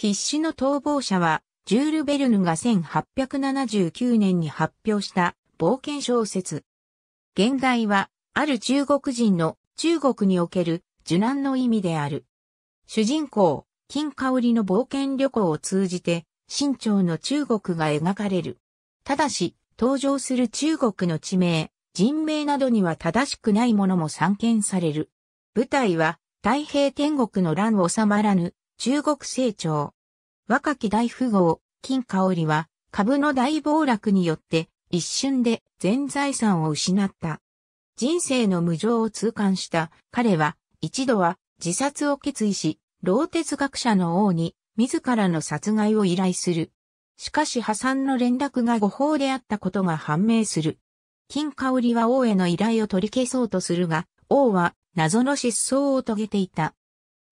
必死の逃亡者は、ジュール・ベルヌが1879年に発表した冒険小説。現代は、ある中国人の中国における受難の意味である。主人公、金香織の冒険旅行を通じて、清朝の中国が描かれる。ただし、登場する中国の地名、人名などには正しくないものも散見される。舞台は、太平天国の乱収まらぬ、中国成長。若き大富豪、金香織は、株の大暴落によって、一瞬で全財産を失った。人生の無常を痛感した彼は、一度は自殺を決意し、老哲学者の王に自らの殺害を依頼する。しかし破産の連絡が誤報であったことが判明する。金香織は王への依頼を取り消そうとするが、王は謎の失踪を遂げていた。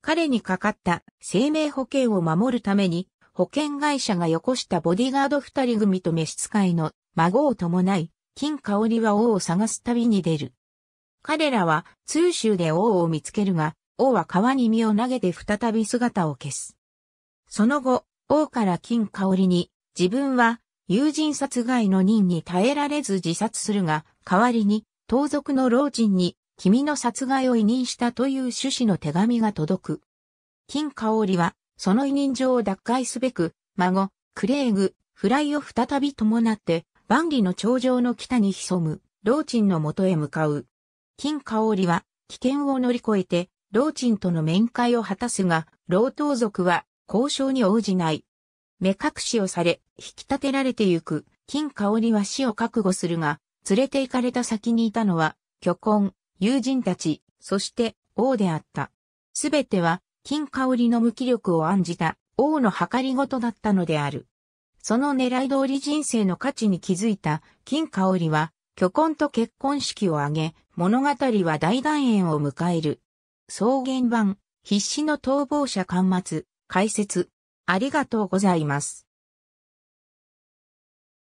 彼にかかった生命保険を守るために、保険会社がよこしたボディガード二人組と召使いの孫を伴い、金香織は王を探す旅に出る。彼らは通州で王を見つけるが、王は川に身を投げて再び姿を消す。その後、王から金香織に、自分は友人殺害の任に耐えられず自殺するが、代わりに盗賊の老人に君の殺害を委任したという趣旨の手紙が届く。金香織は、その委任状を奪回すべく、孫、クレーグ、フライを再び伴って、万里の頂上の北に潜む、老鎮の元へ向かう。金香織は、危険を乗り越えて、老鎮との面会を果たすが、老頭族は、交渉に応じない。目隠しをされ、引き立てられてゆく、金香織は死を覚悟するが、連れて行かれた先にいたのは、巨根、友人たち、そして王であった。すべては金香りの無気力を案じた王の計り事だったのである。その狙い通り人生の価値に気づいた金香りは、巨婚と結婚式を挙げ、物語は大団円を迎える。草原版、必死の逃亡者巻末、解説。ありがとうございます。